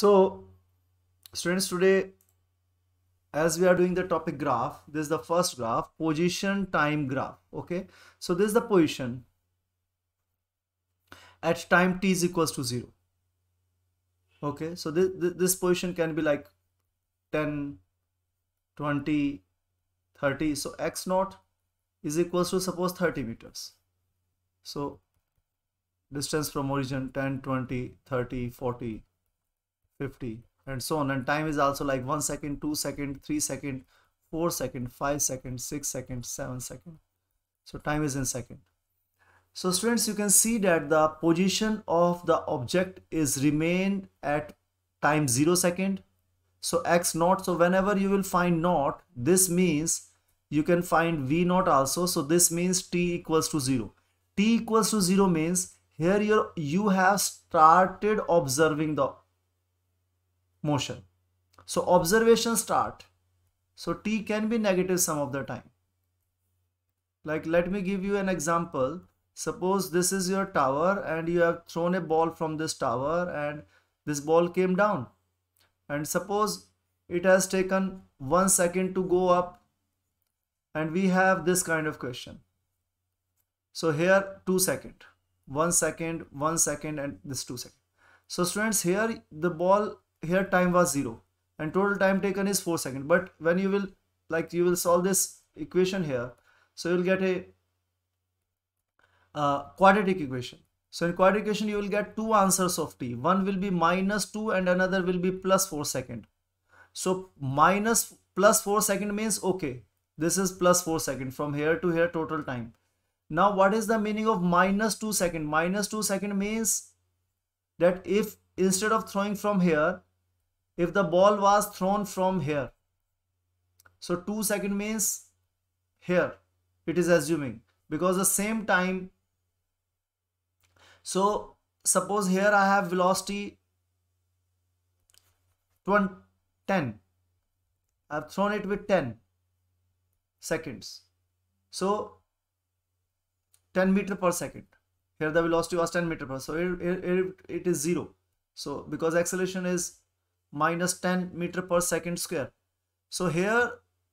So students today as we are doing the topic graph, this is the first graph position time graph. Okay. So this is the position at time t is equals to zero. Okay. So this, this position can be like 10, 20, 30. So x naught is equals to suppose 30 meters. So distance from origin 10, 20, 30, 40, 50 and so on and time is also like 1 second 2 second 3 second 4 second 5 second 6 second 7 second so time is in second so students you can see that the position of the object is remained at time 0 second so x naught so whenever you will find naught this means you can find v naught also so this means t equals to 0 t equals to 0 means here you you have started observing the motion. So observation start. So T can be negative some of the time. Like let me give you an example. Suppose this is your tower and you have thrown a ball from this tower and this ball came down. And suppose it has taken one second to go up and we have this kind of question. So here two second, one second, one second and this two second. So students here the ball here time was 0 and total time taken is 4 seconds but when you will like you will solve this equation here so you'll get a uh, quadratic equation so in quadratic equation you will get two answers of t one will be minus 2 and another will be plus 4 second so minus plus 4 second means okay this is plus 4 second from here to here total time now what is the meaning of minus 2 second minus 2 second means that if instead of throwing from here if the ball was thrown from here so 2 second means here it is assuming because the same time so suppose here I have velocity 10 I've thrown it with 10 seconds so 10 meter per second here the velocity was 10 meter per so it, it, it is zero so because acceleration is minus 10 meter per second square. So here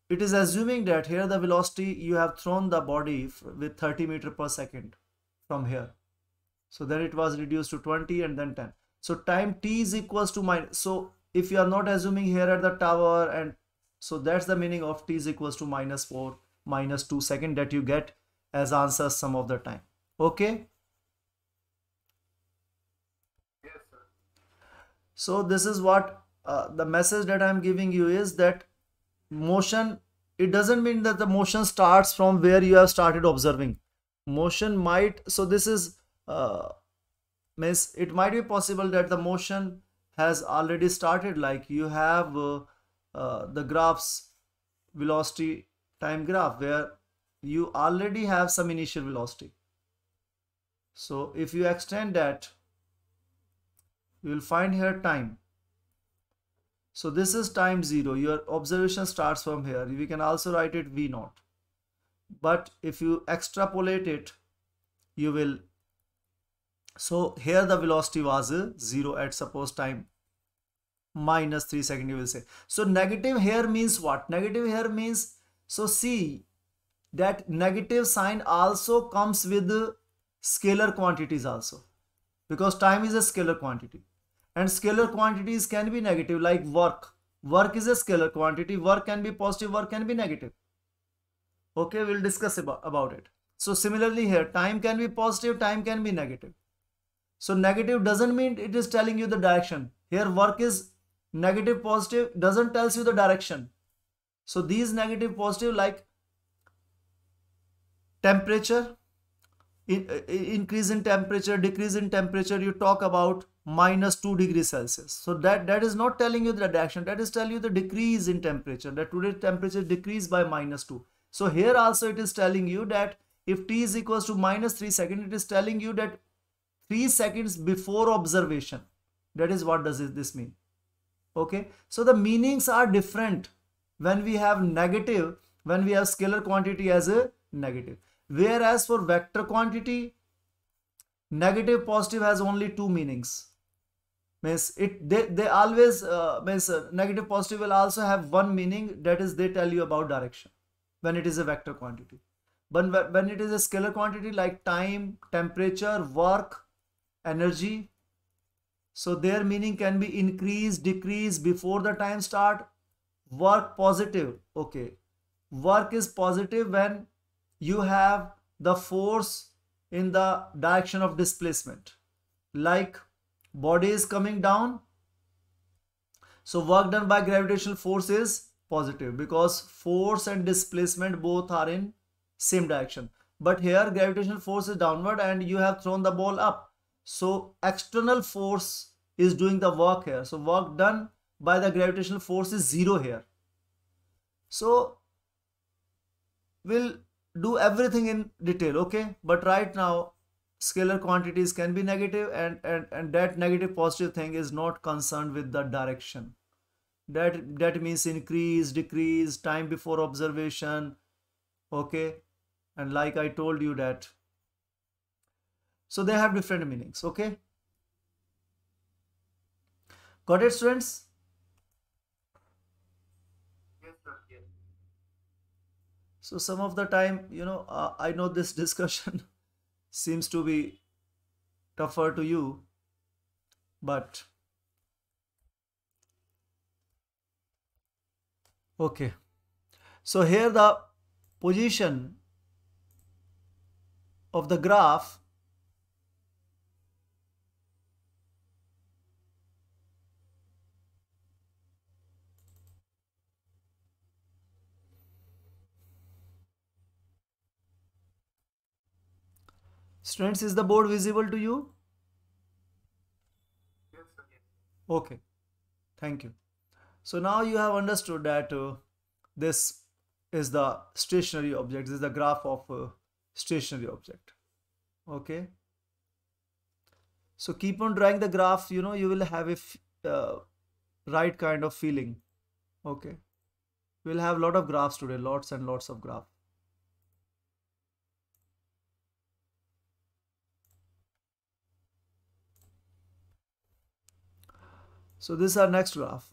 it is assuming that here the velocity you have thrown the body with 30 meter per second from here. So then it was reduced to 20 and then 10. So time t is equals to minus. So if you are not assuming here at the tower and so that's the meaning of t is equals to minus 4 minus 2 second that you get as answer some of the time. Okay. Yes, so this is what uh, the message that i'm giving you is that motion it doesn't mean that the motion starts from where you have started observing motion might so this is uh, means it might be possible that the motion has already started like you have uh, uh, the graphs velocity time graph where you already have some initial velocity so if you extend that you will find here time so this is time zero. Your observation starts from here. We can also write it V naught. But if you extrapolate it, you will. So here the velocity was zero at suppose time minus three second you will say. So negative here means what? Negative here means, so see that negative sign also comes with scalar quantities also because time is a scalar quantity and scalar quantities can be negative like work work is a scalar quantity work can be positive work can be negative okay we'll discuss about, about it so similarly here time can be positive time can be negative so negative doesn't mean it is telling you the direction here work is negative positive doesn't tells you the direction so these negative positive like temperature in, uh, increase in temperature decrease in temperature you talk about minus 2 degrees Celsius. So that, that is not telling you the reduction, that is telling you the decrease in temperature, that today temperature decreased by minus 2. So here also it is telling you that if t is equals to minus 3 seconds, it is telling you that 3 seconds before observation. That is what does this mean. Okay, so the meanings are different when we have negative, when we have scalar quantity as a negative. Whereas for vector quantity, negative positive has only two meanings means it they, they always uh, means uh, negative positive will also have one meaning that is they tell you about direction when it is a vector quantity but when it is a scalar quantity like time temperature work energy so their meaning can be increase decrease before the time start work positive okay work is positive when you have the force in the direction of displacement like body is coming down so work done by gravitational force is positive because force and displacement both are in same direction but here gravitational force is downward and you have thrown the ball up so external force is doing the work here so work done by the gravitational force is zero here so we'll do everything in detail okay but right now scalar quantities can be negative and, and, and that negative positive thing is not concerned with the direction. That, that means increase, decrease, time before observation, okay? And like I told you that. So they have different meanings, okay? Got it students? So some of the time, you know, uh, I know this discussion seems to be tougher to you, but okay. So here the position of the graph Students, is the board visible to you? Yes, Okay, thank you. So now you have understood that uh, this is the stationary object, this is the graph of uh, stationary object. Okay. So keep on drawing the graph, you know, you will have a uh, right kind of feeling. Okay. We'll have lot of graphs today, lots and lots of graphs. So this is our next graph.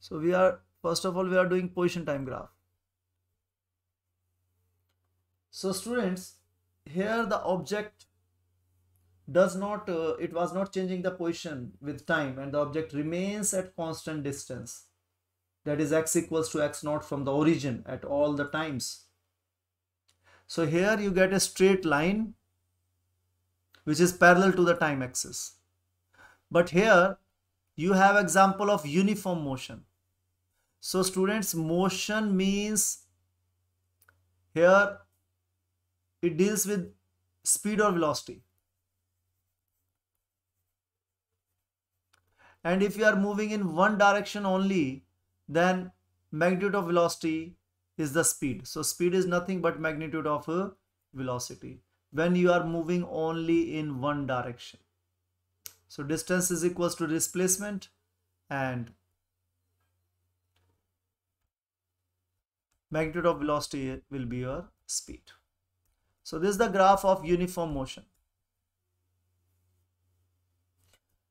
So we are, first of all, we are doing position time graph. So students, here the object does not, uh, it was not changing the position with time and the object remains at constant distance. That is x equals to x naught from the origin at all the times. So here you get a straight line which is parallel to the time axis. But here you have example of uniform motion so students motion means here it deals with speed or velocity and if you are moving in one direction only then magnitude of velocity is the speed so speed is nothing but magnitude of uh, velocity when you are moving only in one direction so distance is equals to displacement and magnitude of velocity will be your speed. So this is the graph of uniform motion.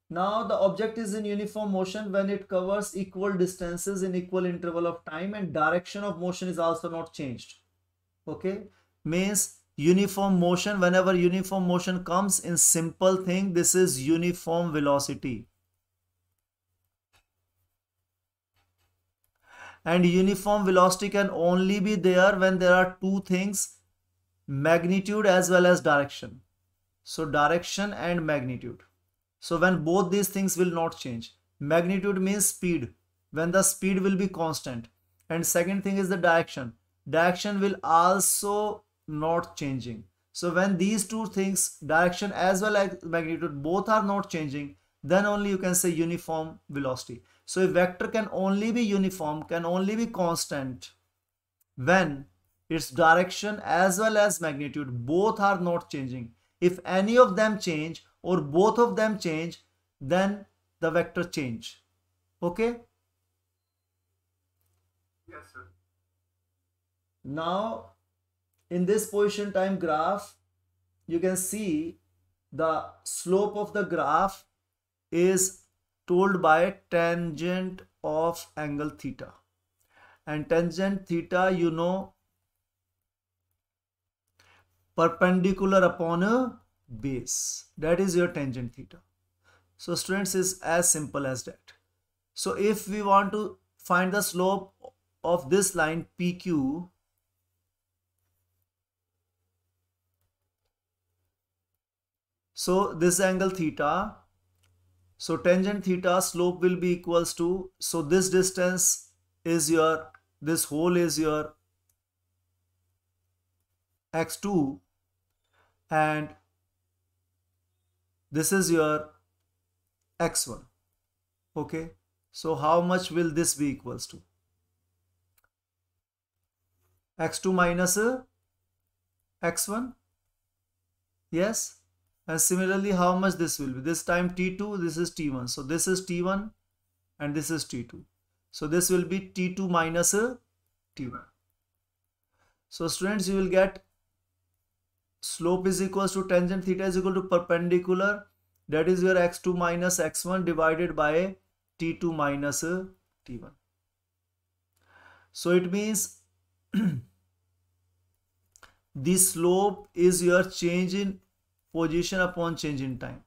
Now the object is in uniform motion when it covers equal distances in equal interval of time and direction of motion is also not changed. Okay, means uniform motion whenever uniform motion comes in simple thing this is uniform velocity and uniform velocity can only be there when there are two things magnitude as well as direction so direction and magnitude so when both these things will not change magnitude means speed when the speed will be constant and second thing is the direction direction will also not changing so when these two things direction as well as magnitude both are not changing then only you can say uniform velocity so a vector can only be uniform can only be constant when its direction as well as magnitude both are not changing if any of them change or both of them change then the vector change okay yes sir now in this position time graph you can see the slope of the graph is told by tangent of angle theta and tangent theta you know perpendicular upon a base that is your tangent theta so students is as simple as that so if we want to find the slope of this line pq So this angle theta, so tangent theta slope will be equals to, so this distance is your, this whole is your x2 and this is your x1 okay so how much will this be equals to x2 minus uh, x1 yes and similarly how much this will be this time t2 this is t1 so this is t1 and this is t2 so this will be t2 minus a uh, t1 so students you will get slope is equals to tangent theta is equal to perpendicular that is your x2 minus x1 divided by t2 minus a uh, t1 so it means the slope is your change in position upon change in time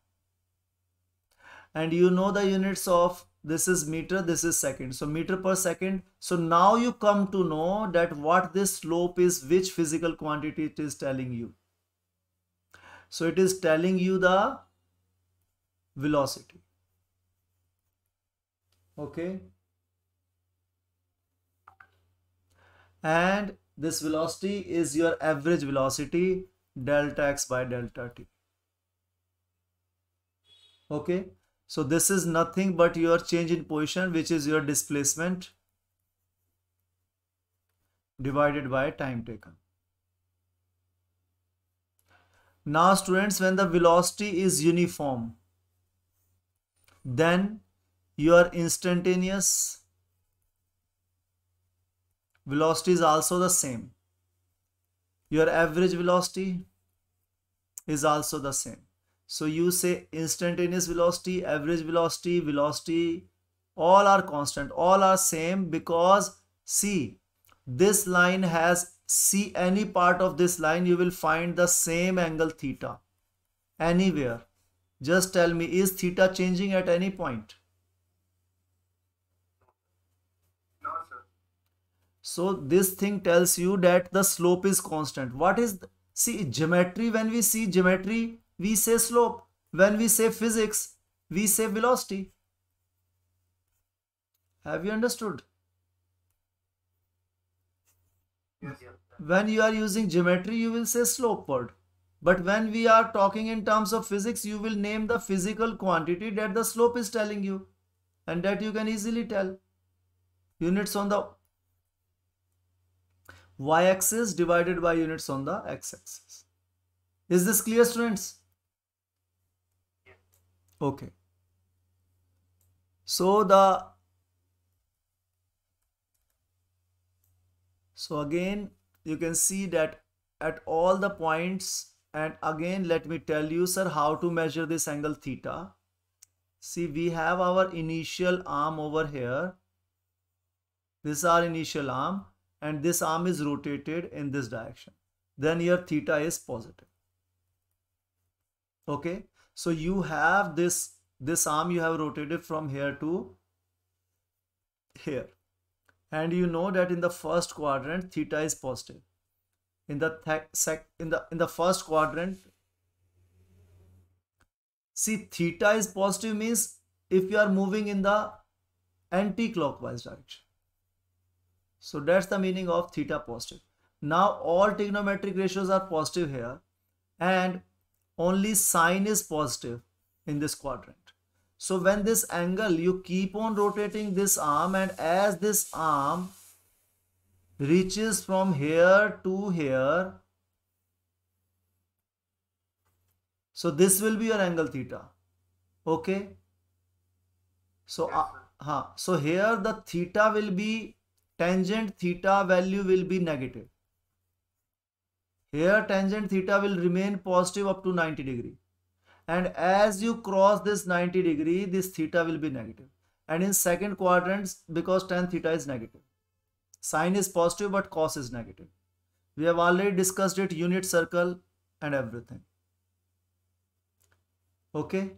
and you know the units of this is meter this is second so meter per second so now you come to know that what this slope is which physical quantity it is telling you so it is telling you the velocity okay and this velocity is your average velocity delta x by delta t okay so this is nothing but your change in position which is your displacement divided by time taken now students when the velocity is uniform then your instantaneous velocity is also the same your average velocity is also the same so you say instantaneous velocity, average velocity, velocity, all are constant, all are same because see, this line has, see any part of this line, you will find the same angle theta anywhere. Just tell me, is theta changing at any point? No, sir. So this thing tells you that the slope is constant. What is, see geometry, when we see geometry, we say slope. When we say physics, we say velocity. Have you understood? When you are using geometry, you will say slope word. But when we are talking in terms of physics, you will name the physical quantity that the slope is telling you. And that you can easily tell. Units on the y-axis divided by units on the x-axis. Is this clear students? Okay. So the so again you can see that at all the points and again let me tell you sir how to measure this angle theta. See we have our initial arm over here. This is our initial arm and this arm is rotated in this direction. Then your theta is positive. Okay so you have this, this arm you have rotated from here to here. And you know that in the first quadrant, theta is positive. In the, th sec in the, in the first quadrant, see theta is positive means if you are moving in the anti-clockwise direction. So that's the meaning of theta positive. Now all trigonometric ratios are positive here and only sine is positive in this quadrant. So when this angle, you keep on rotating this arm and as this arm reaches from here to here, so this will be your angle theta. Okay. So, yes, uh, so here the theta will be tangent theta value will be negative. Here tangent theta will remain positive up to 90 degree. And as you cross this 90 degree, this theta will be And in second quadrant, because tan theta is negative. Sine is positive, but cos is negative. We have already discussed it, unit circle and everything. Okay.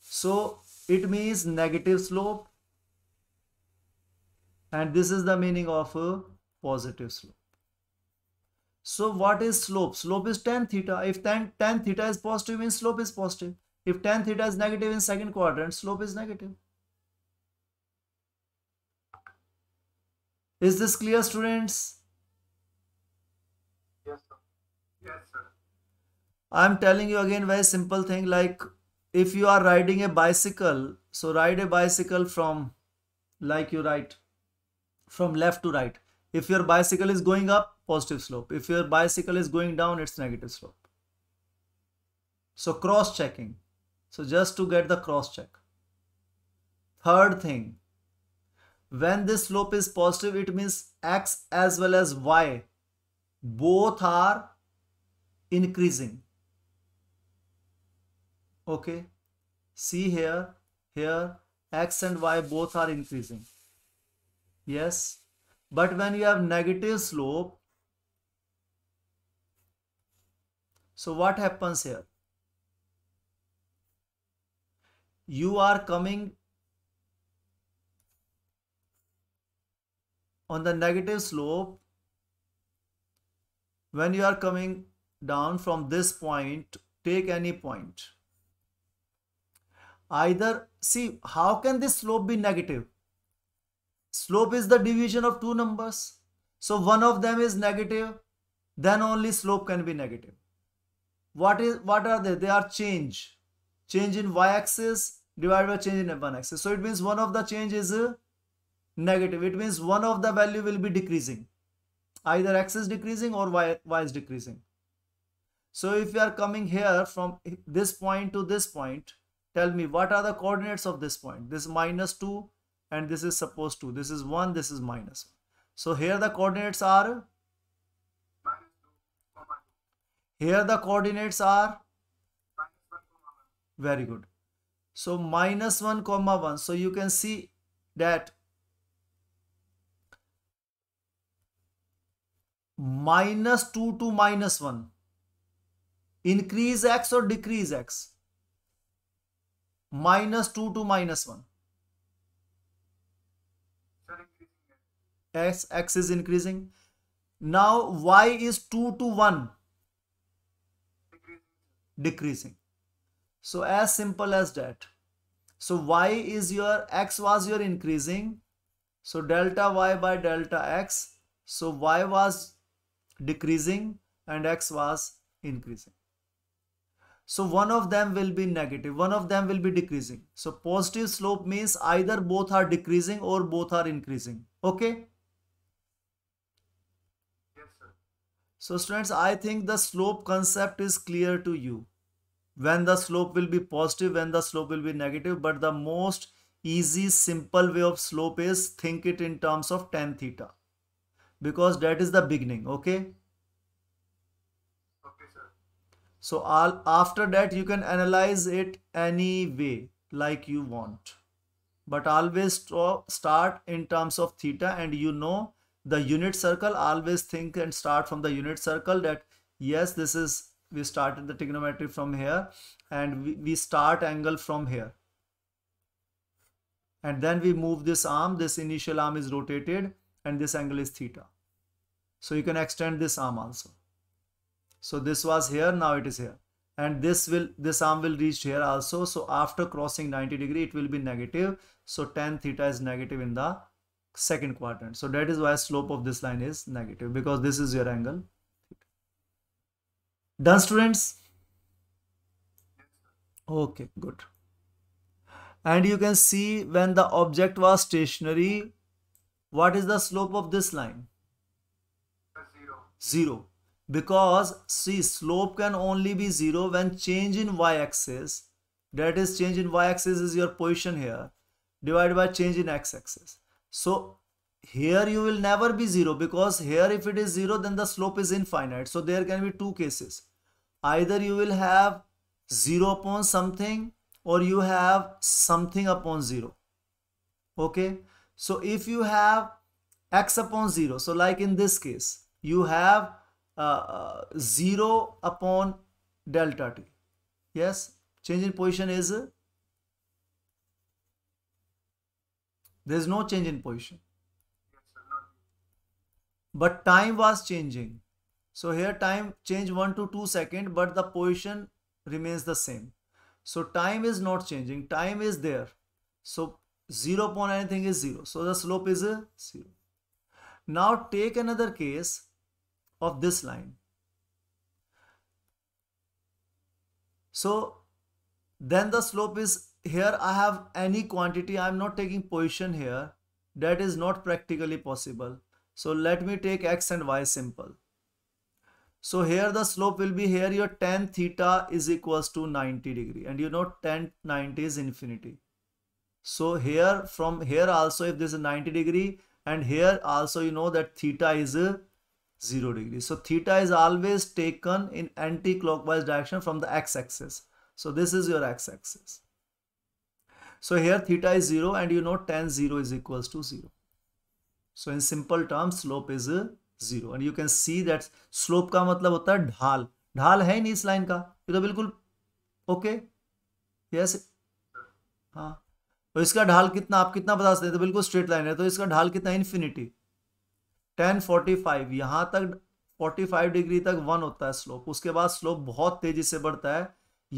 So it means negative slope. And this is the meaning of a uh, positive slope. So what is slope? Slope is tan theta. If tan, tan theta is positive means slope is positive. If tan theta is negative in second quadrant, slope is negative. Is this clear students? Yes sir. Yes sir. I'm telling you again very simple thing like if you are riding a bicycle, so ride a bicycle from like you ride from left to right if your bicycle is going up, positive slope. If your bicycle is going down, it's negative slope. So cross checking. So just to get the cross check. Third thing, when this slope is positive, it means x as well as y. Both are increasing. Okay. See here, here, x and y both are increasing. Yes. But when you have negative slope, so what happens here? You are coming on the negative slope when you are coming down from this point take any point either see how can this slope be negative Slope is the division of two numbers. So one of them is negative, then only slope can be negative. What is what are they? They are change. Change in y-axis divided by change in one-axis. So it means one of the change is uh, negative. It means one of the value will be decreasing. Either x is decreasing or y, y is decreasing. So if you are coming here from this point to this point, tell me what are the coordinates of this point? This minus 2, and this is supposed to this is 1 this is minus 1 so here the coordinates are here the coordinates are very good so minus 1 comma 1 so you can see that minus 2 to minus 1 increase x or decrease x minus 2 to minus 1 as x is increasing. Now y is 2 to 1 decreasing. So as simple as that. So y is your x was your increasing. So delta y by delta x. So y was decreasing and x was increasing. So one of them will be negative, one of them will be decreasing. So positive slope means either both are decreasing or both are increasing. Okay. So students, I think the slope concept is clear to you. When the slope will be positive, when the slope will be negative, but the most easy, simple way of slope is think it in terms of tan theta because that is the beginning, okay? okay so after that, you can analyze it any way like you want. But always start in terms of theta and you know the unit circle always think and start from the unit circle that yes this is we started the trigonometry from here and we, we start angle from here and then we move this arm this initial arm is rotated and this angle is theta so you can extend this arm also so this was here now it is here and this will this arm will reach here also so after crossing 90 degree it will be negative so tan theta is negative in the second quadrant. So that is why slope of this line is negative because this is your angle. Done students? Okay, good. And you can see when the object was stationary, what is the slope of this line? Zero. Zero. Because see slope can only be zero when change in y-axis, that is change in y-axis is your position here, divided by change in x-axis. So here you will never be 0 because here if it is 0 then the slope is infinite. So there can be two cases. Either you will have 0 upon something or you have something upon 0. Okay. So if you have x upon 0. So like in this case you have uh, uh 0 upon delta t. Yes. Change in position is There is no change in position. But time was changing. So here time change 1 to 2 second but the position remains the same. So time is not changing. Time is there. So 0 upon anything is 0. So the slope is 0. Now take another case of this line. So then the slope is here I have any quantity, I'm not taking position here. That is not practically possible. So let me take x and y simple. So here the slope will be here your tan theta is equals to 90 degree and you know tan 90 is infinity. So here from here also if this is 90 degree and here also you know that theta is 0 degree. So theta is always taken in anti-clockwise direction from the x-axis. So this is your x-axis. So here theta is 0 and you know tan 0 is equals to 0. So in simple terms slope is 0 and you can see that slope का मतलब होता है ढाल ढाल है नहीं इस line का ये तो बिल्कुल okay yes हाँ तो इसका ढाल कितना आप कितना बता सकते हैं तो बिल्कुल स्ट्रेट लाइन है तो इसका ढाल कितना इन्फिनिटी टेन फोर्टी फाइव यहां तक फोर्टी फाइव डिग्री तक वन होता है स्लोप उसके बाद स्लोप बहुत तेजी से बढ़ता है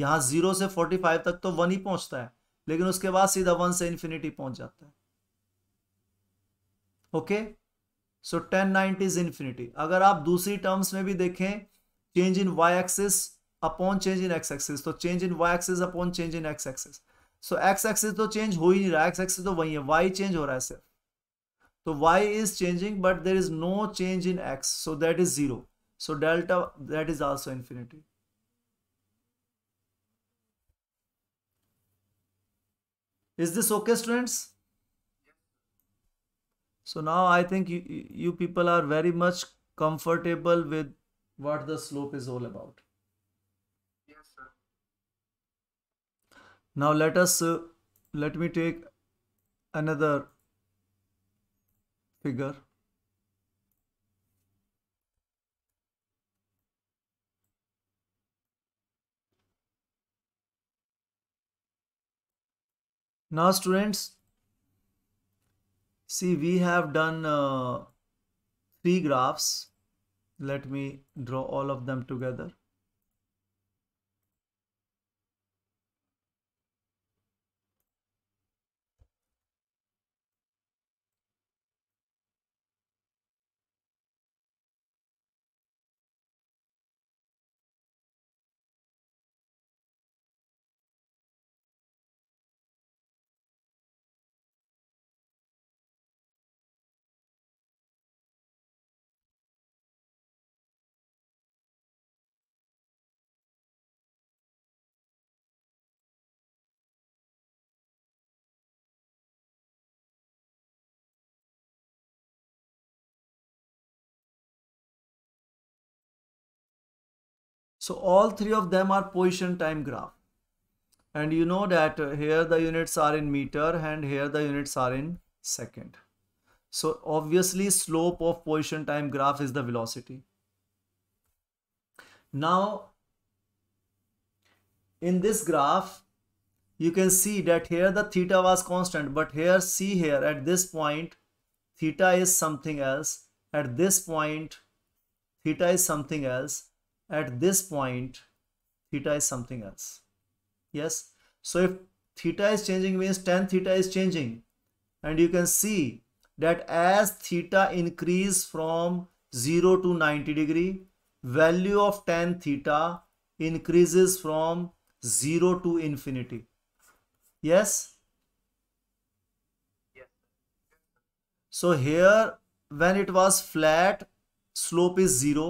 यहां जीरो से फोर्टी फाइव तक तो वन ही पहुंचता है लेकिन उसके बाद सीधा वन से इंफिनिटी पहुंच जाता है okay so ten ninety is infinity अगर आप दूसरी टर्म्स में भी देखें change in Y axis upon change in X axis तो change in Y axis upon change in X axis so X axis तो चेंज हो ही नहीं रहा एक्स एक्सिस तो वही है वाई चेंज हो रहा है सिर्फ तो y is changing but there is no change in x so that is zero so delta that is also infinity Is this okay students? So now I think you, you people are very much comfortable with what the slope is all about. Yes, sir. Now let us, uh, let me take another figure. now students see we have done uh, three graphs let me draw all of them together So all three of them are position time graph. And you know that uh, here the units are in meter and here the units are in second. So obviously slope of position time graph is the velocity. Now in this graph, you can see that here the theta was constant, but here see here at this point, theta is something else. At this point, theta is something else at this point theta is something else yes so if theta is changing means tan theta is changing and you can see that as theta increase from 0 to 90 degree value of tan theta increases from 0 to infinity yes so here when it was flat slope is 0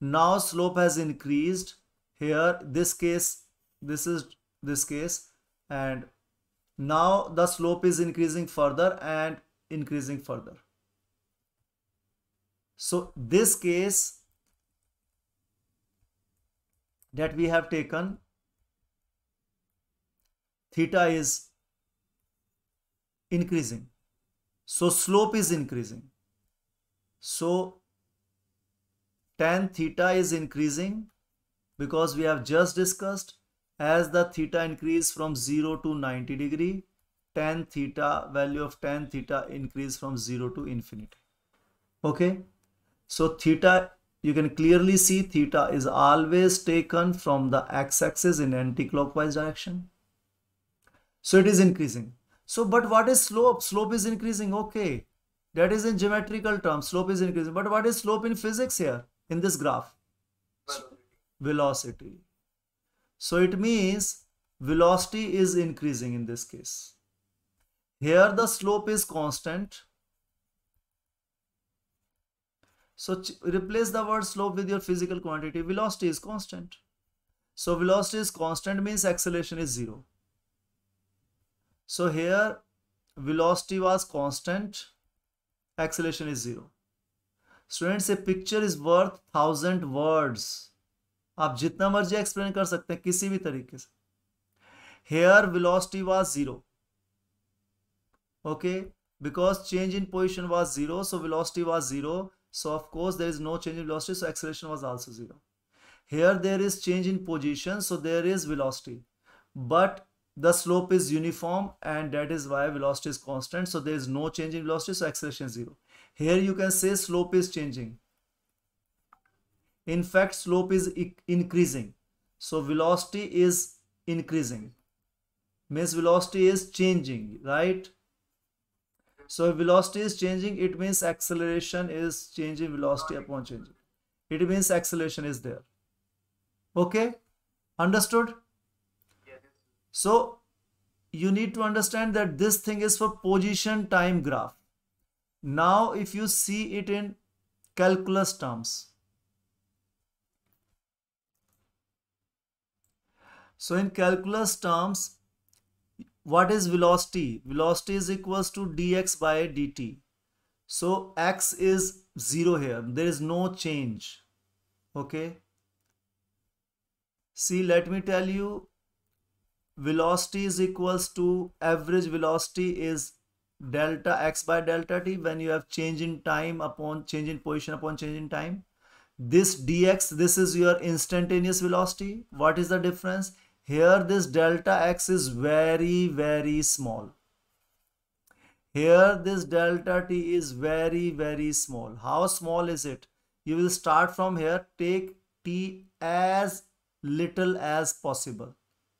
now slope has increased here this case this is this case and now the slope is increasing further and increasing further so this case that we have taken theta is increasing so slope is increasing so tan theta is increasing because we have just discussed as the theta increase from 0 to 90 degree tan theta value of tan theta increase from 0 to infinity okay so theta you can clearly see theta is always taken from the x-axis in anti-clockwise direction so it is increasing so but what is slope slope is increasing okay that is in geometrical terms slope is increasing but what is slope in physics here in this graph? Velocity. So it means velocity is increasing in this case. Here the slope is constant. So replace the word slope with your physical quantity. Velocity is constant. So velocity is constant means acceleration is zero. So here velocity was constant, acceleration is zero. Students a picture is worth thousand words आप जितना मर्जी explain कर सकते हैं किसी भी तरीके से here velocity was zero okay because change in position was zero so velocity was zero so of course there is no change in velocity so acceleration was also zero here there is change in position so there is velocity but the slope is uniform and that is why velocity is constant so there is no change in velocity so acceleration zero Here you can say slope is changing. In fact, slope is increasing. So velocity is increasing. Means velocity is changing, right? So velocity is changing. It means acceleration is changing velocity upon changing. It means acceleration is there. Okay? Understood? So you need to understand that this thing is for position time graph. Now if you see it in calculus terms. So in calculus terms, what is velocity? Velocity is equals to dx by dt. So x is 0 here. There is no change. Okay. See, let me tell you, velocity is equals to average velocity is delta x by delta t when you have change in time upon change in position upon change in time this dx this is your instantaneous velocity what is the difference here this delta x is very very small here this delta t is very very small how small is it you will start from here take t as little as possible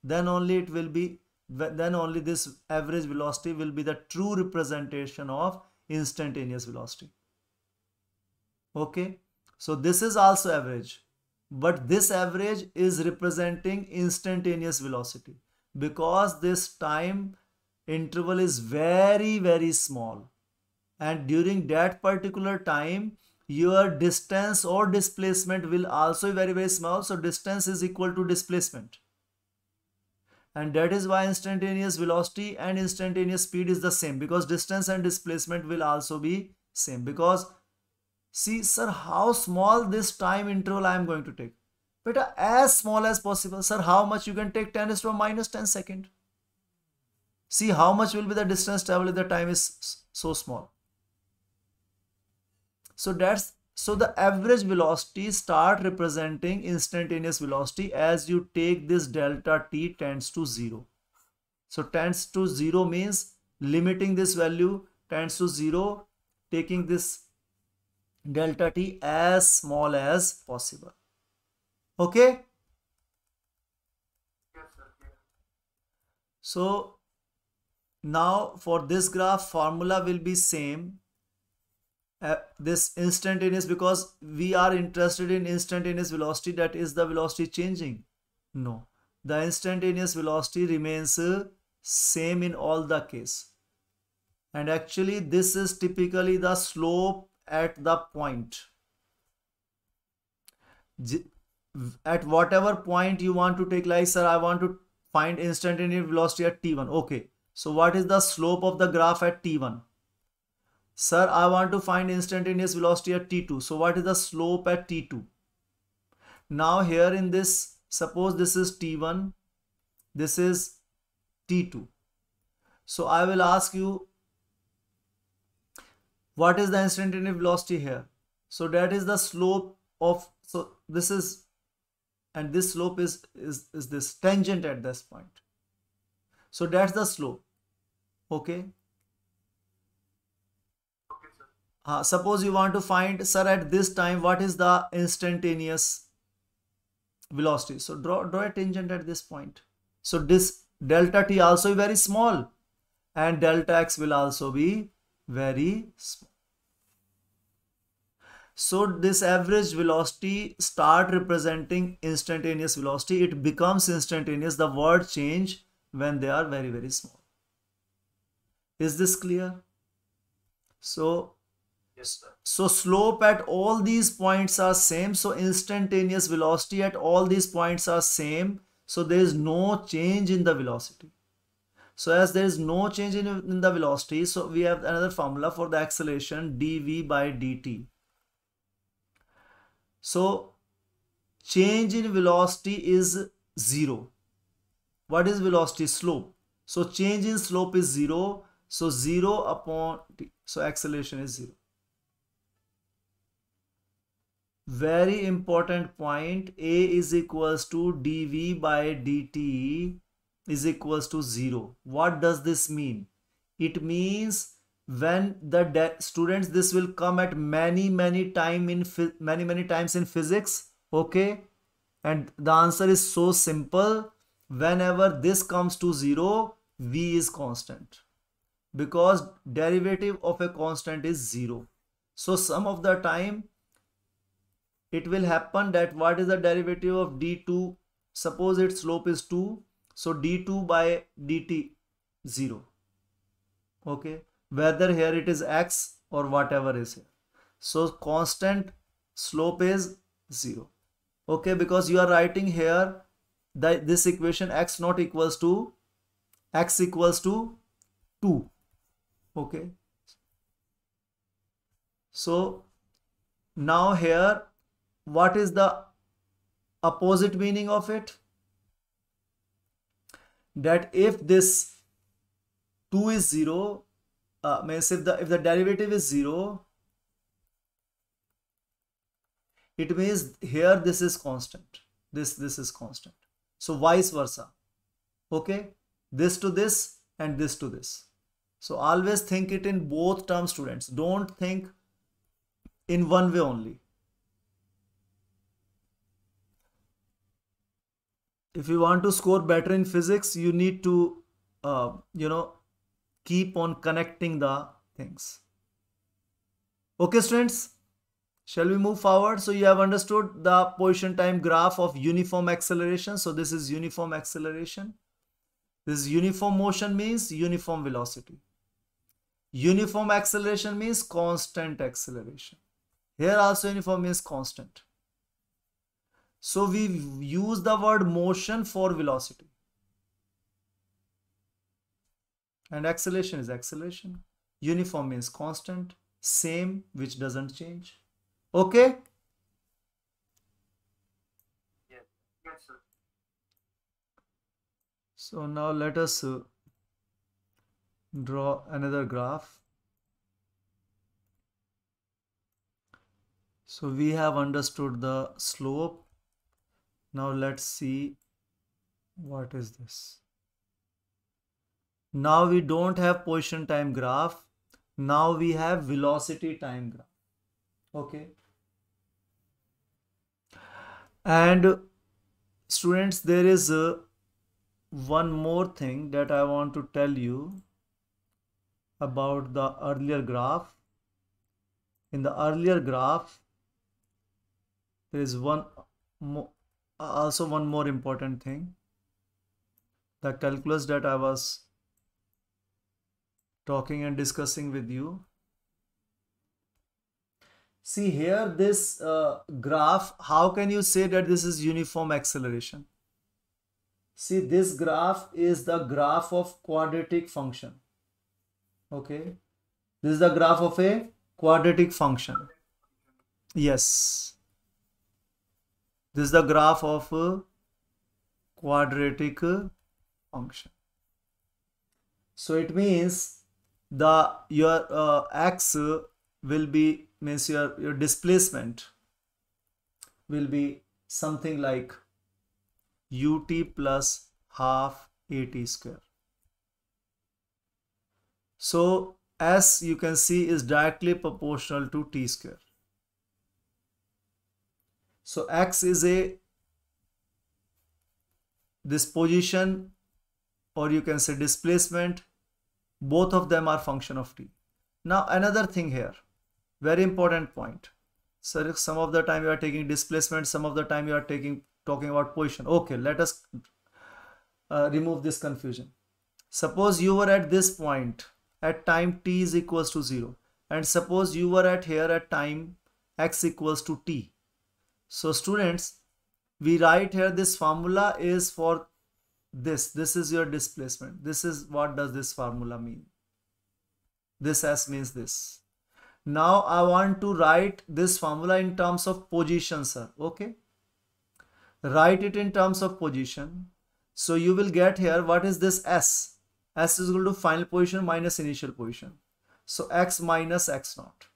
then only it will be then only this average velocity will be the true representation of instantaneous velocity okay so this is also average but this average is representing instantaneous velocity because this time interval is very very small and during that particular time your distance or displacement will also be very very small so distance is equal to displacement and that is why instantaneous velocity and instantaneous speed is the same because distance and displacement will also be same because see sir how small this time interval I am going to take beta as small as possible sir how much you can take 10 is to minus 10 second see how much will be the distance travel if the time is so small so that's so the average velocity start representing instantaneous velocity as you take this delta t tends to 0. So tends to 0 means limiting this value tends to 0 taking this delta t as small as possible. Okay. So now for this graph formula will be same uh, this instantaneous because we are interested in instantaneous velocity that is the velocity changing no the instantaneous velocity remains uh, same in all the case and actually this is typically the slope at the point at whatever point you want to take like sir i want to find instantaneous velocity at t1 okay so what is the slope of the graph at t1 Sir, I want to find instantaneous velocity at t2. So what is the slope at t2? Now here in this, suppose this is t1, this is t2. So I will ask you, what is the instantaneous velocity here? So that is the slope of, so this is, and this slope is, is, is this tangent at this point. So that's the slope, okay? uh, suppose you want to find sir at this time what is the instantaneous velocity so draw draw a tangent at this point so this delta t also very small and delta x will also be very small so this average velocity start representing instantaneous velocity it becomes instantaneous the word change when they are very very small is this clear so so slope at all these points are same. So instantaneous velocity at all these points are same. So there is no change in the velocity. So as there is no change in, in the velocity, so we have another formula for the acceleration dv by dt. So change in velocity is zero. What is velocity? Slope. So change in slope is zero. So zero upon t. So acceleration is zero. very important point A is equals to dV by dt is equals to 0. What does this mean? It means when the students this will come at many many time in many many times in physics okay and the answer is so simple whenever this comes to zero v is constant because derivative of a constant is zero so some of the time it will happen that what is the derivative of d2 suppose its slope is 2 so d2 by dt 0 okay whether here it is x or whatever is here so constant slope is 0 okay because you are writing here that this equation x not equals to x equals to 2 okay so now here what is the opposite meaning of it? That if this 2 is 0, uh, means if the, if the derivative is 0, it means here this is constant. This, this is constant. So vice versa. Okay, this to this and this to this. So always think it in both terms students. Don't think in one way only. if you want to score better in physics you need to uh, you know keep on connecting the things okay students shall we move forward so you have understood the position time graph of uniform acceleration so this is uniform acceleration this uniform motion means uniform velocity uniform acceleration means constant acceleration here also uniform means constant so we use the word motion for velocity. And acceleration is acceleration. Uniform means constant, same, which doesn't change. Okay? Yes, yes sir. So now let us uh, draw another graph. So we have understood the slope now let's see what is this. Now we don't have position time graph. Now we have velocity time graph. Okay. And students, there is a, uh, one more thing that I want to tell you about the earlier graph. In the earlier graph, there is one also one more important thing the calculus that i was talking and discussing with you see here this uh, graph how can you say that this is uniform acceleration see this graph is the graph of quadratic function okay this is the graph of a quadratic function yes this is the graph of a quadratic function. So it means the your uh, x will be means your, your displacement will be something like ut plus half at square. So S you can see is directly proportional to t square so x is a this position or you can say displacement both of them are function of t now another thing here very important point so some of the time you are taking displacement some of the time you are taking talking about position okay let us uh, remove this confusion suppose you were at this point at time t is equals to 0 and suppose you were at here at time x equals to t so students, we write here this formula is for this. This is your displacement. This is what does this formula mean. This S means this. Now I want to write this formula in terms of position, sir. Okay. Write it in terms of position. So you will get here what is this S? S is equal to final position minus initial position. So x minus x naught.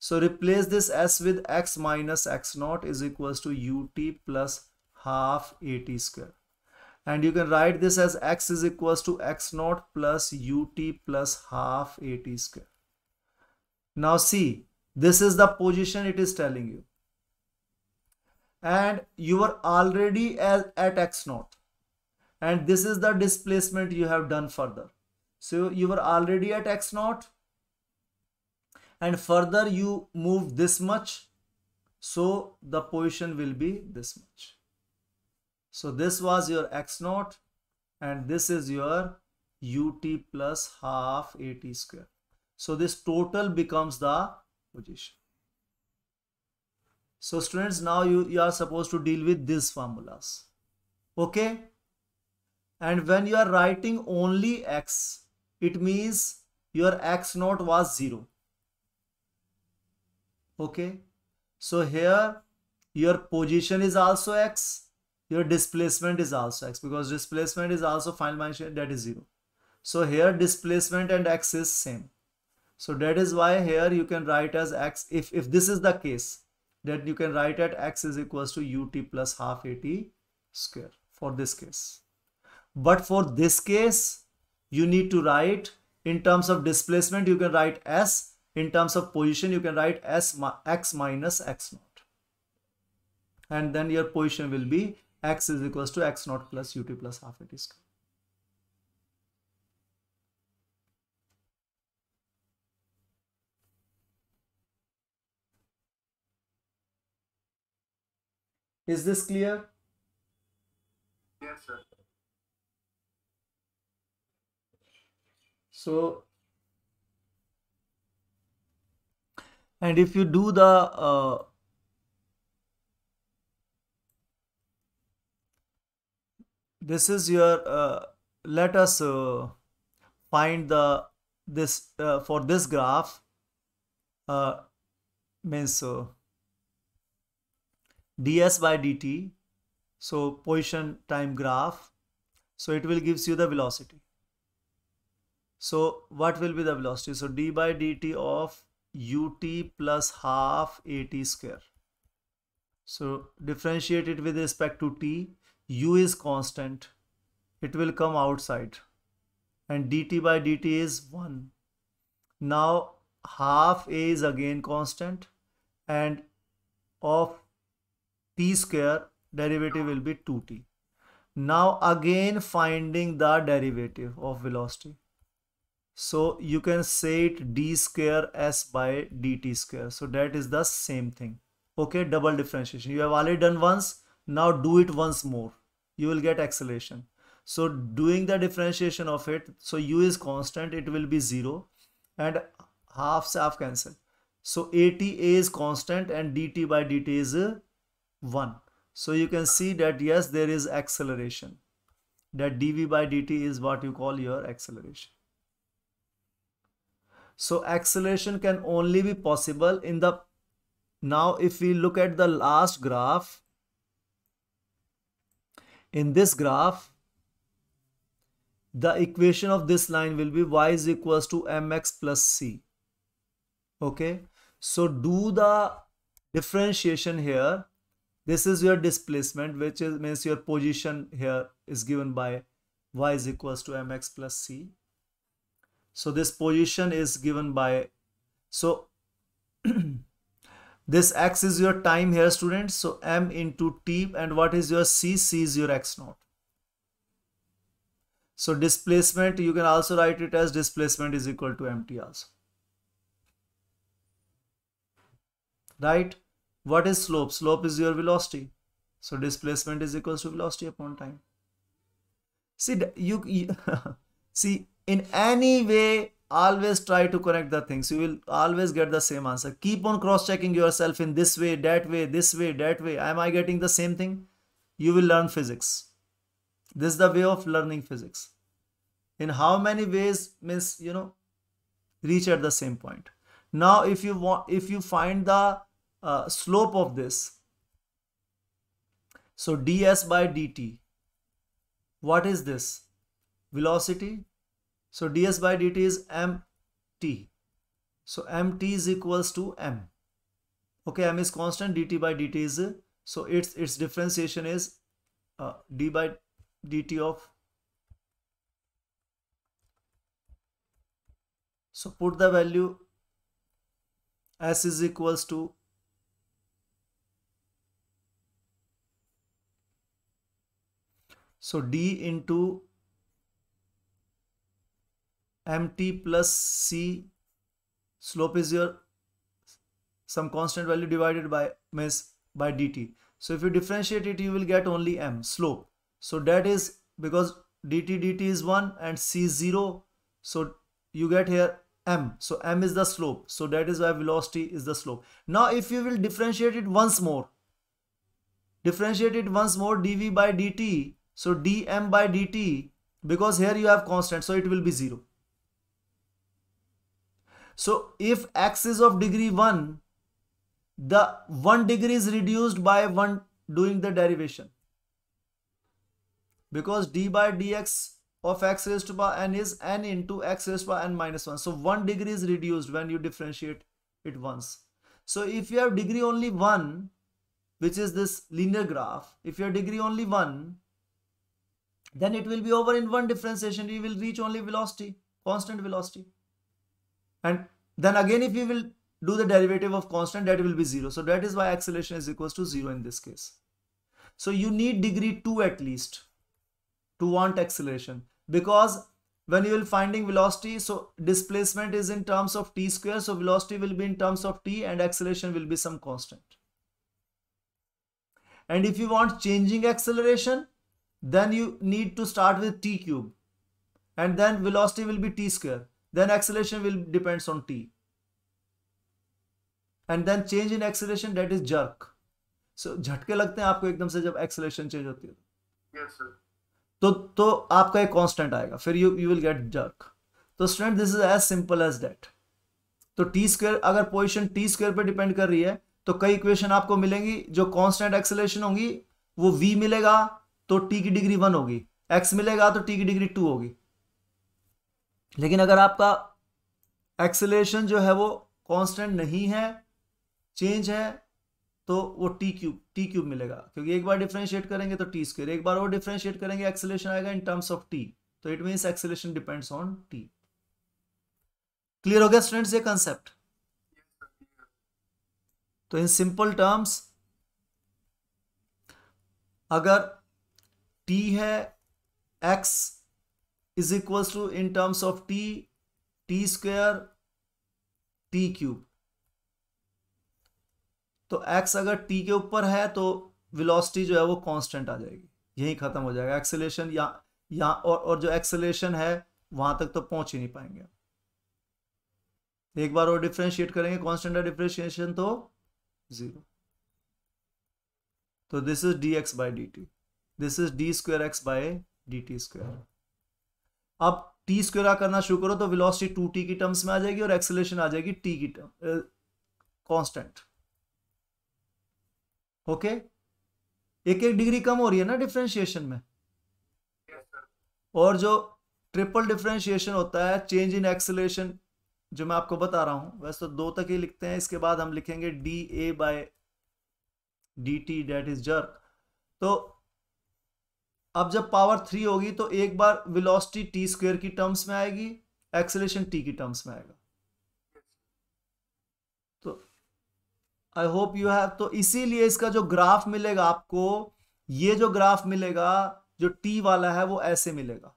So replace this s with x minus x naught is equals to ut plus half at square. And you can write this as x is equals to x naught plus ut plus half at square. Now see, this is the position it is telling you. And you are already at, at x naught. And this is the displacement you have done further. So you were already at x naught and further you move this much so the position will be this much so this was your x naught and this is your ut plus half at square so this total becomes the position so students now you, you are supposed to deal with these formulas okay and when you are writing only x it means your x naught was 0 okay so here your position is also x your displacement is also x because displacement is also final dimension that is 0 so here displacement and x is same so that is why here you can write as x if if this is the case that you can write at x is equals to ut plus half at square for this case but for this case you need to write in terms of displacement you can write s in terms of position you can write s x minus x naught and then your position will be x is equals to x naught plus ut plus half square. Is this clear? Yes, sir. So and if you do the uh, this is your uh, let us uh, find the this uh, for this graph uh, means so, uh, ds by dt so position time graph so it will gives you the velocity so what will be the velocity so d by dt of ut plus half at square. So differentiate it with respect to t, u is constant, it will come outside and dt by dt is 1. Now half a is again constant and of t square derivative will be 2t. Now again finding the derivative of velocity. So you can say it d square s by dt square. So that is the same thing. Okay, double differentiation. You have already done once. Now do it once more. You will get acceleration. So doing the differentiation of it. So u is constant. It will be 0 and halves half cancel. So at a is constant and dt by dt is uh, 1. So you can see that yes, there is acceleration. That dv by dt is what you call your acceleration. So acceleration can only be possible in the, now if we look at the last graph, in this graph, the equation of this line will be y is equals to mx plus c. Okay, so do the differentiation here. This is your displacement, which is, means your position here is given by y is equals to mx plus c so this position is given by so this x is your time here students so m into t and what is your c c is your x naught so displacement you can also write it as displacement is equal to mt also right what is slope slope is your velocity so displacement is equal to velocity upon time see you, you see in any way always try to connect the things you will always get the same answer keep on cross checking yourself in this way that way this way that way am i getting the same thing you will learn physics this is the way of learning physics in how many ways means you know reach at the same point now if you want if you find the uh, slope of this so ds by dt what is this velocity so ds by dt is mt. So mt is equals to m. Okay, m is constant, dt by dt is so its its differentiation is uh, d by dt of so put the value s is equals to so d into mt plus c slope is your some constant value divided by means by dt so if you differentiate it you will get only m slope so that is because dt dt is 1 and c 0 so you get here m so m is the slope so that is why velocity is the slope now if you will differentiate it once more differentiate it once more dv by dt so dm by dt because here you have constant so it will be 0 so if x is of degree 1, the 1 degree is reduced by 1 doing the derivation. Because d by dx of x raised to power n is n into x raised to power n minus 1. So 1 degree is reduced when you differentiate it once. So if you have degree only 1, which is this linear graph, if you have degree only 1, then it will be over in one differentiation. You will reach only velocity, constant velocity and then again if we will do the derivative of constant that will be 0 so that is why acceleration is equals to 0 in this case so you need degree 2 at least to want acceleration because when you will finding velocity so displacement is in terms of t square so velocity will be in terms of t and acceleration will be some constant and if you want changing acceleration then you need to start with t cube and then velocity will be t square then acceleration will depends on t and then change in acceleration that is jerk so झटके लगते हैं आपको एकदम से जब acceleration change होती है yes, तो तो आपका एक कांस्टेंट आएगा फिर you you will get jerk तो student this is as simple as that तो टी स्क्वायर अगर पोजिशन टी स्क्वायर पर डिपेंड कर रही है तो कई इक्वेशन आपको मिलेंगी जो कांस्टेंट एक्सेलेशन होंगी वो वी मिलेगा तो टी की डिग्री वन होगी एक्स मिलेगा तो टी की डिग्री टू होगी लेकिन अगर आपका एक्सेलेशन जो है वो कांस्टेंट नहीं है चेंज है तो वो टी क्यूब टी क्यूब मिलेगा क्योंकि एक बार डिफ्रेंशिएट करेंगे तो टी स्क्र एक बार वो डिफ्रेंशिएट करेंगे एक्सेलेशन आएगा इन टर्म्स ऑफ टी तो it means acceleration depends on T clear हो गया स्टूडेंट्स ये कंसेप्ट तो इन सिंपल टर्म्स अगर टी है X is equals to in terms of t t square t cube तो x अगर t के ऊपर है तो वेलोसिटी जो है वो कांस्टेंट आ जाएगी यही खत्म हो जाएगा एक्सेलेशन या या और और जो एक्सेलेशन है वहां तक तो पहुंच ही नहीं पाएंगे एक बार और डिफ्रेंशिएट करेंगे कांस्टेंट और डिफ्रेंशिएशन तो जीरो तो this is D X by D T this is D square X by D T square आप टी स्क्वेयर करना शुरू करो तो वेलोसिटी टू टी की टर्म्स में आ जाएगी और एक्सेलेशन आ जाएगी टी की टर्म कांस्टेंट ओके एक एक डिग्री कम हो रही है ना डिफ्रेंशिएशन में और जो ट्रिपल डिफ्रेंशिएशन होता है चेंज इन एक्सेलेशन जो मैं आपको बता रहा हूं वैसे तो दो तक ही लिखते हैं इसके बाद हम लिखेंगे D A by D T that is jerk तो अब जब पावर थ्री होगी तो एक बार वेलोसिटी टी स्क्वेयर की टर्म्स में आएगी एक्सेलेशन टी की टर्म्स में आएगा तो आई होप यू हैव तो इसीलिए इसका जो ग्राफ मिलेगा आपको ये जो ग्राफ मिलेगा जो टी वाला है वो ऐसे मिलेगा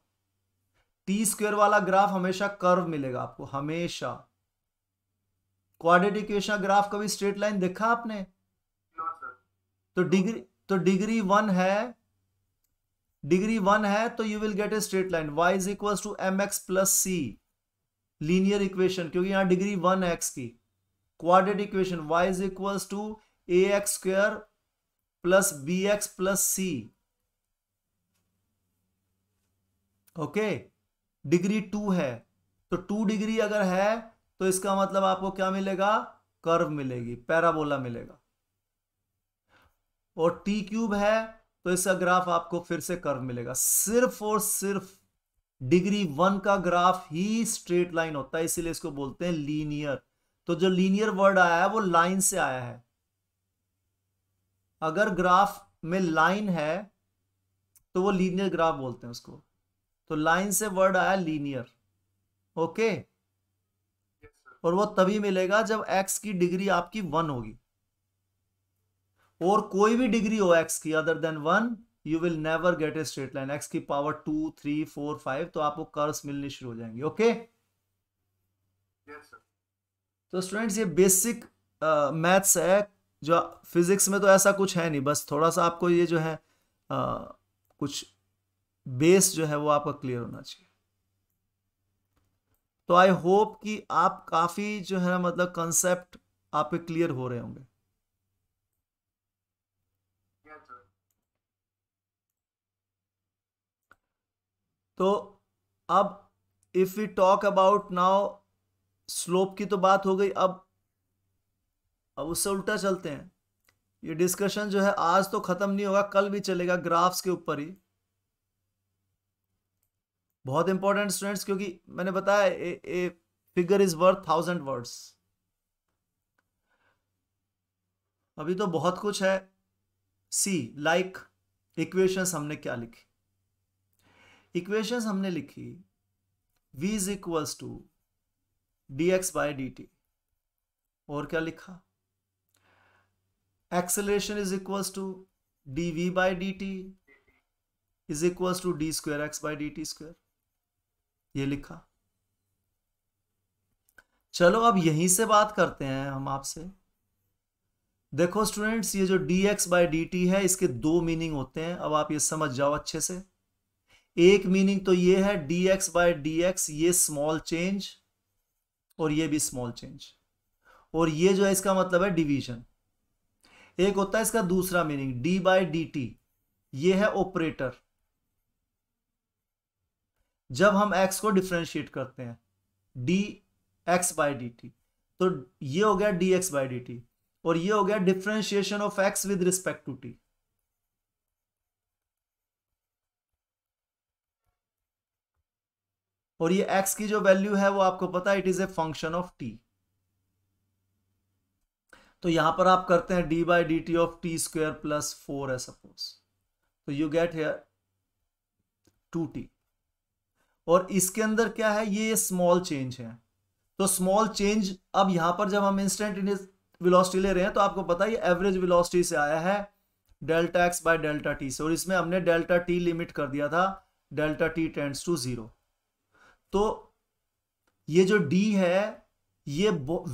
टी स्क्वेयर वाला ग्राफ हमेशा कर्व मिलेगा आपको हमेशा क्वाड्रेट इक्वेशन ग्राफ कभी स्ट्रेट लाइन देखा आपने तो डिग्री तो डिग्री वन है डिग्री वन है तो you will get a straight line Y is equal to M X plus C linear equation क्योंकि यहां डिग्री वन एक्स की quadratic equation Y is equal to A X square plus B X plus C okay degree to है तो two degree अगर है तो इसका मतलब आपको क्या मिलेगा कर्व मिलेगी पैराबोला मिलेगा और टी क्यूब है तो इसका ग्राफ आपको फिर से कर्व मिलेगा सिर्फ और सिर्फ डिग्री वन का ग्राफ ही स्ट्रेट लाइन होता है इसीलिए इसको बोलते हैं लीनियर तो जो लीनियर वर्ड आया है वो लाइन से आया है अगर ग्राफ में लाइन है तो वो लीनियर ग्राफ बोलते हैं उसको तो लाइन से वर्ड आया लीनियर ओके और वो तभी मिलेगा जब एक्स की डिग्री आपकी वन होगी और कोई भी डिग्री हो एक्स की other than one you will never get a straight line X की power two three four five तो आपको कर्स मिलने शुरू हो जाएंगे ओके तो स्टूडेंट्स ये बेसिक मैथ्स है जो फिजिक्स में तो ऐसा कुछ है नहीं बस थोड़ा सा आपको ये जो है uh, कुछ बेस जो है वो आपका क्लियर होना चाहिए तो आई होप कि आप काफ़ी जो है मतलब कंसेप्ट आपके क्लियर हो रहे होंगे तो अब if we talk about now slope की तो बात हो गई अब अब उससे उल्टा चलते हैं ये डिस्कशन जो है आज तो ख़त्म नहीं होगा कल भी चलेगा ग्राफ्स के ऊपर ही बहुत इंपॉर्टेंट स्टूडेंट्स क्योंकि मैंने बताया a, a figure is worth thousand words अभी तो बहुत कुछ है सी लाइक इक्वेशंस हमने क्या लिखी इक्वेशंस हमने लिखी v is equals to D X by D T और क्या लिखा acceleration is equals to D V by D T is equals to D square X by D T square ये लिखा चलो अब यहीं से बात करते हैं हम आपसे देखो स्टूडेंट्स ये जो dx X by D T है इसके दो मीनिंग होते हैं अब आप ये समझ जाओ अच्छे से एक मीनिंग तो ये है D X by D X ये स्मॉल चेंज और ये भी स्मॉल चेंज और ये जो है इसका मतलब है डिवीजन एक होता है इसका दूसरा meaning D by D T ये है ऑपरेटर जब हम एक्स को डिफ्रेंशिएट करते हैं D X by D T तो ये हो गया D X by D T और ये हो गया differentiation of X with respect to T और ये एक्स की जो वैल्यू है वो आपको पता it is a function of T तो यहां पर आप करते हैं D by D T of T square plus four है सपोज तो you get here two T और इसके अंदर क्या है ये स्मॉल चेंज है तो स्मॉल चेंज अब यहां पर जब हम इंस्टेंट वेलोसिटी ले रहे हैं तो आपको पता है एवरेज वेलोसिटी से आया है delta X by delta T से और इसमें हमने डेल्टा टी लिमिट कर दिया था delta T tends to zero तो ये जो डी है ये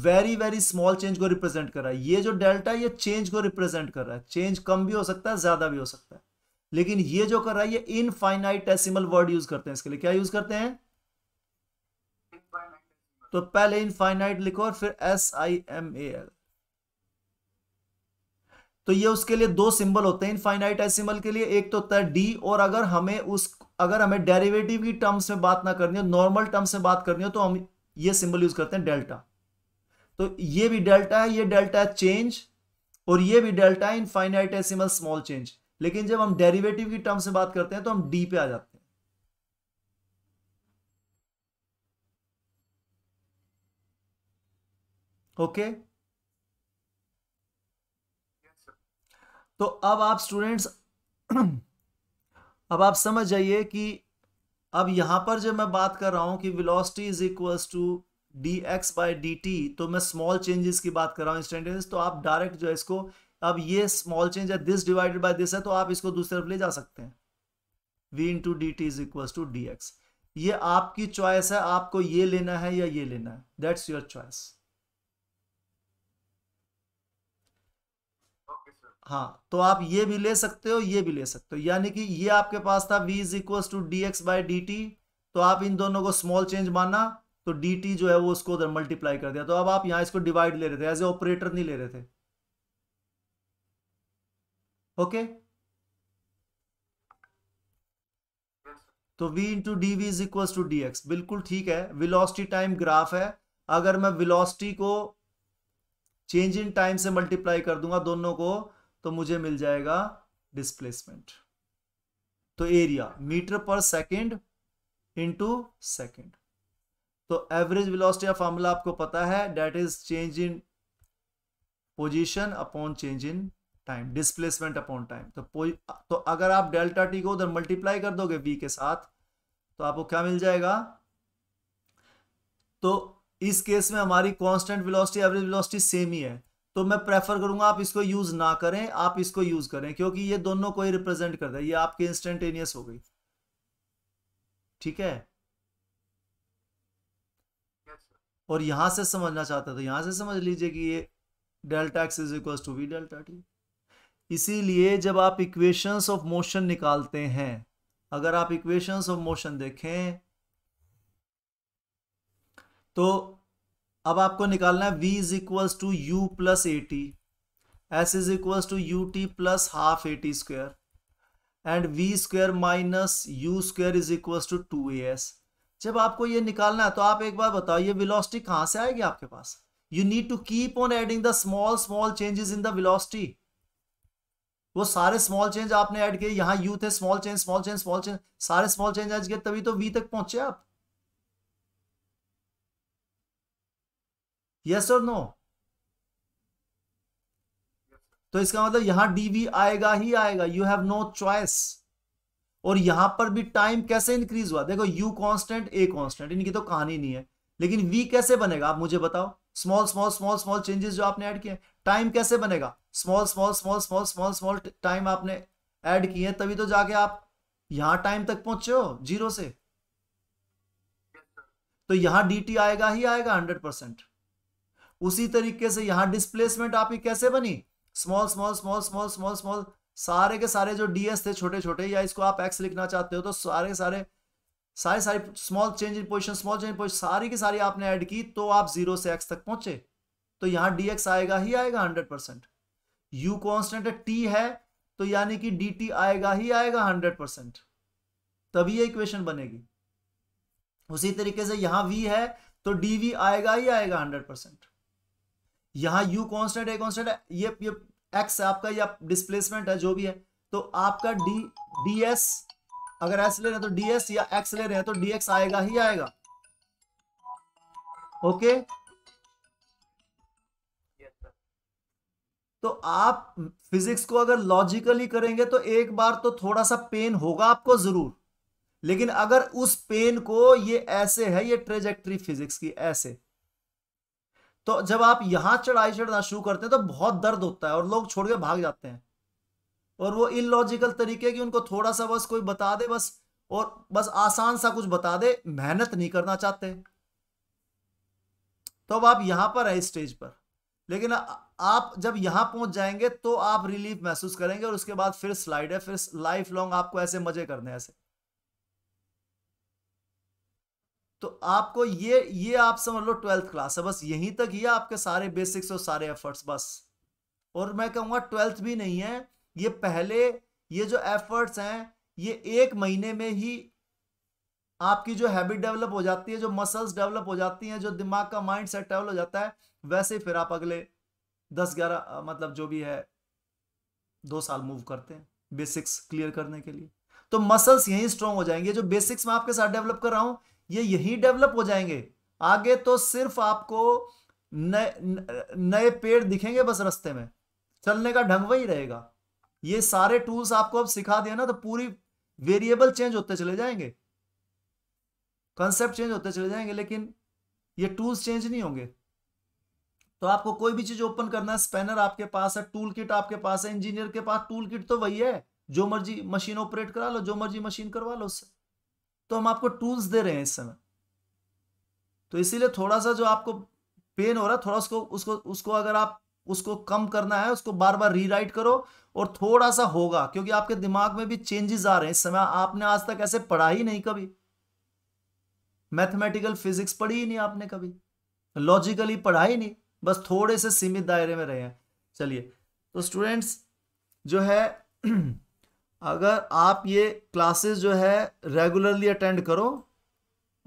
वेरी वेरी स्मॉल चेंज को रिप्रेजेंट कर रहा है ये जो डेल्टा ये चेंज को रिप्रेजेंट कर रहा है चेंज कम भी हो सकता है ज्यादा भी हो सकता है लेकिन ये जो कर रहा है ये इनफाइनाइटेसिमल वर्ड यूज करते हैं इसके लिए क्या यूज करते हैं तो पहले इनफाइनाइट लिखो और फिर S I M A L तो ये उसके लिए दो सिंबल होते हैं इनफाइनाइट एसिमल के लिए एक तो होता है डी और अगर हमें उस अगर हमें डेरिवेटिव की टर्म्स में बात ना करनी हो नॉर्मल टर्म्स में बात करनी हो तो हम ये सिंबल यूज करते हैं डेल्टा तो ये भी डेल्टा है ये डेल्टा है चेंज और ये भी डेल्टा है इनफाइनाइट एसिमल स्मॉल चेंज लेकिन जब हम डेरिवेटिव की टर्म्स में बात करते हैं तो हम डी पे आ जाते हैं okay तो अब आप स्टूडेंट्स अब आप समझ जाइए कि अब यहां पर जब मैं बात कर रहा हूं कि velocity is equals to D X by D T तो मैं स्मॉल चेंजेस की बात कर रहा हूं इंस्टेंटेनियस तो आप डायरेक्ट जो है इसको अब ये स्मॉल चेंज है दिस डिवाइडेड बाय दिस है तो आप इसको दूसरी तरफ ले जा सकते हैं v into D T is equals to D X ये आपकी चॉइस है आपको ये लेना है या ये लेना है दैट्स योर चॉइस हाँ तो आप ये भी ले सकते हो ये भी ले सकते हो यानी कि ये आपके पास था v is equal to D X by D T तो आप इन दोनों को स्मॉल चेंज माना तो डी टी जो है वो उसको उधर मल्टीप्लाई कर दिया तो अब आप यहाँ इसको डिवाइड ले रहे थे एज ए ऑपरेटर नहीं ले रहे थे ओके तो v into D V is equal to D X बिल्कुल ठीक है विलोसिटी टाइम ग्राफ है अगर मैं विलोसिटी को चेंज इन टाइम से मल्टीप्लाई कर दूंगा दोनों को तो मुझे मिल जाएगा डिस्प्लेसमेंट तो एरिया मीटर पर सेकेंड इंटू सेकेंड तो एवरेज वेलोसिटी ऑफ फॉर्मूला आपको पता है that is change in position upon change in time displacement upon time तो तो अगर आप डेल्टा टी को उधर मल्टीप्लाई कर दोगे वी के साथ तो आपको क्या मिल जाएगा तो इस केस में हमारी constant velocity average velocity same ही है तो मैं प्रेफर करूंगा आप इसको यूज ना करें आप इसको यूज करें क्योंकि ये दोनों को ही रिप्रेजेंट करता है ये आपके इंस्टेंटेनियस हो गई ठीक है yes, और यहां से समझना चाहता था यहां से समझ लीजिए कि ये delta X is equal to V delta T इसीलिए जब आप इक्वेशंस ऑफ मोशन निकालते हैं अगर आप इक्वेशंस ऑफ मोशन देखें तो अब आपको निकालना है v is equals to U plus A T S is equals to U T plus half A T square and V square minus U square is equals to two A S जब आपको ये निकालना है तो आप एक बार बताओ ये वेलोसिटी कहाँ से आएगी आपके पास you need to keep on adding the small small changes in the velocity वो सारे स्मॉल चेंज आपने ऐड किए यहाँ यू थे small change small change small change सारे स्मॉल चेंज आज किए तभी तो वी तक पहुंचे आप यस और नो तो इसका मतलब यहां डीवी आएगा ही आएगा यू हैव नो चॉइस और यहां पर भी टाइम कैसे इंक्रीज हुआ देखो यू कांस्टेंट ए कांस्टेंट इनकी तो कहानी नहीं है लेकिन वी कैसे बनेगा आप मुझे बताओ small small small small changes जो आपने ऐड किए टाइम कैसे बनेगा small small small small small small time आपने ऐड किए तभी तो जाके आप यहां टाइम तक पहुंचे हो जीरो से तो यहां टी आएगा ही आएगा हंड्रेड परसेंट उसी तरीके से यहां डिस्प्लेसमेंट आपकी कैसे बनी small small small small small small सारे के सारे जो डीएस थे छोटे छोटे या इसको आप एक्स लिखना चाहते हो तो सारे सारे सारे सारे small change in position small change in position सारी की सारी आपने ऐड की तो आप जीरो से एक्स तक पहुंचे तो यहाँ डीएक्स आएगा ही आएगा hundred percent U constant T है तो यानी कि डी टी आएगा ही आएगा हंड्रेड परसेंट तभी ये इक्वेशन बनेगी उसी तरीके से यहाँ वी है तो डी वी आएगा ही आएगा हंड्रेड परसेंट यहां यू कॉन्स्टेंट है कॉन्स्टेंट है ये ये एक्स आपका या डिस्प्लेसमेंट है जो भी है तो आपका डी डी एस अगर एस ले रहे हैं तो डीएस या एक्स ले रहे हैं तो डीएक्स आएगा ही आएगा ओके तो आप फिजिक्स को अगर लॉजिकली करेंगे तो एक बार तो थोड़ा सा पेन होगा आपको जरूर लेकिन अगर उस पेन को ये ऐसे है ये ट्रेजेक्ट्री फिजिक्स की ऐसे तो जब आप यहां चढ़ाई चढ़ना शुरू करते हैं तो बहुत दर्द होता है और लोग छोड़ के भाग जाते हैं और वो इलॉजिकल तरीके की उनको थोड़ा सा बस कोई बता दे बस और बस आसान सा कुछ बता दे मेहनत नहीं करना चाहते तो अब आप यहां पर है स्टेज पर लेकिन आप जब यहां पहुंच जाएंगे तो आप रिलीफ महसूस करेंगे और उसके बाद फिर स्लाइड है फिर लाइफ लॉन्ग आपको ऐसे मजे करने ऐसे तो आपको ये ये आप समझ लो ट्वेल्थ क्लास है बस यहीं तक ही आपके सारे बेसिक्स और सारे एफर्ट्स बस और मैं कहूंगा ट्वेल्थ भी नहीं है ये पहले ये जो एफर्ट्स हैं ये एक महीने में ही आपकी जो हैबिट डेवलप हो जाती है जो मसल्स डेवलप हो जाती हैं जो दिमाग का माइंड सेट डेवलप हो जाता है वैसे फिर आप अगले दस ग्यारह मतलब जो भी है दो साल मूव करते हैं बेसिक्स क्लियर करने के लिए तो मसल्स यहीं स्ट्रांग हो जाएंगे जो बेसिक्स मैं आपके साथ डेवलप कर रहा हूं ये यही डेवलप हो जाएंगे आगे तो सिर्फ आपको नए नए पेड़ दिखेंगे बस रस्ते में चलने का ढंग वही रहेगा ये सारे टूल्स आपको अब सिखा दिया ना तो पूरी वेरिएबल चेंज होते चले जाएंगे कंसेप्ट चेंज होते चले जाएंगे लेकिन ये टूल्स चेंज नहीं होंगे तो आपको कोई भी चीज ओपन करना है स्पेनर आपके पास है टूल किट आपके पास है इंजीनियर के पास टूल किट तो वही है जो मर्जी मशीन ऑपरेट करा लो जो मर्जी मशीन करवा लो उससे तो हम आपको टूल्स दे रहे हैं इस समय तो इसीलिए थोड़ा सा जो आपको पेन हो रहा है थोड़ा उसको उसको उसको अगर आप उसको कम करना है उसको बार बार रीराइट करो और थोड़ा सा होगा क्योंकि आपके दिमाग में भी चेंजेस आ रहे हैं इस समय आपने आज तक ऐसे पढ़ा ही नहीं कभी मैथमेटिकल फिजिक्स पढ़ी ही नहीं आपने कभी लॉजिकली पढ़ा ही नहीं बस थोड़े से सीमित दायरे में रहे हैं चलिए तो स्टूडेंट्स जो है अगर आप ये क्लासेस जो है रेगुलरली अटेंड करो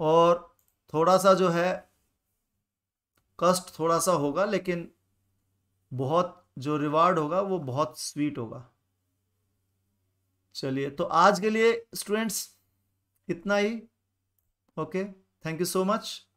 और थोड़ा सा जो है कष्ट थोड़ा सा होगा लेकिन बहुत जो रिवार्ड होगा वो बहुत स्वीट होगा चलिए तो आज के लिए स्टूडेंट्स इतना ही okay thank you so much